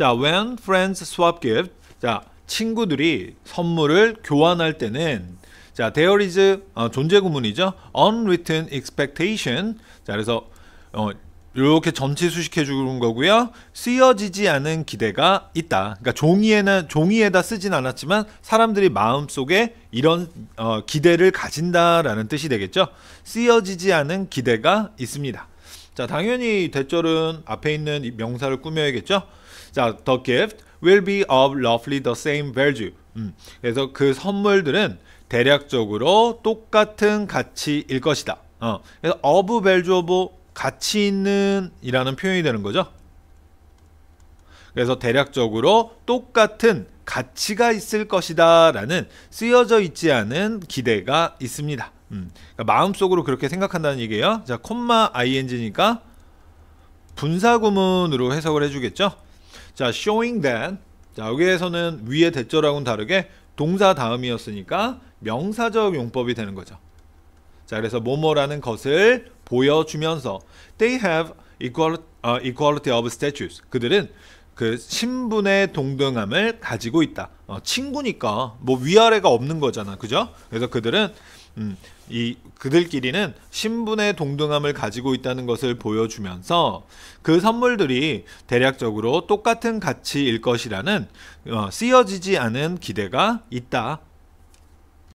자, when friends swap gift. 자, 친구들이 선물을 교환할 때는 자, there is 어, 존재 구문이죠. unwritten expectation. 자, 그래서 어, 이렇게 전치수식해 주는 거고요. 쓰여지지 않은 기대가 있다. 그러니까 종이에는 종이에다 쓰진 않았지만 사람들이 마음속에 이런 어, 기대를 가진다라는 뜻이 되겠죠. 쓰여지지 않은 기대가 있습니다. 자, 당연히 대절은 앞에 있는 명사를 꾸며야겠죠? 자, the gift will be of roughly the same value. 음, 그래서 그 선물들은 대략적으로 똑같은 가치일 것이다. 어, 그래서 of value of 가치 있는 이라는 표현이 되는 거죠. 그래서 대략적으로 똑같은 가치가 있을 것이다 라는 쓰여져 있지 않은 기대가 있습니다. 음. 그러니까 마음속으로 그렇게 생각한다는 얘기예요. 자, 콤마 ing니까 분사구문으로 해석을 해주겠죠. 자, showing that. 자, 여기에서는 위의 대절하고는 다르게 동사 다음이었으니까 명사적 용법이 되는 거죠. 자, 그래서 뭐뭐라는 것을 보여주면서 they have e q u a l uh, 어, equality of status. 그들은 그 신분의 동등함을 가지고 있다. 어, 친구니까 뭐 위아래가 없는 거잖아, 그죠? 그래서 그들은 음, 이 그들끼리는 신분의 동등함을 가지고 있다는 것을 보여주면서 그 선물들이 대략적으로 똑같은 가치일 것이라는 어, 쓰여지지 않은 기대가 있다.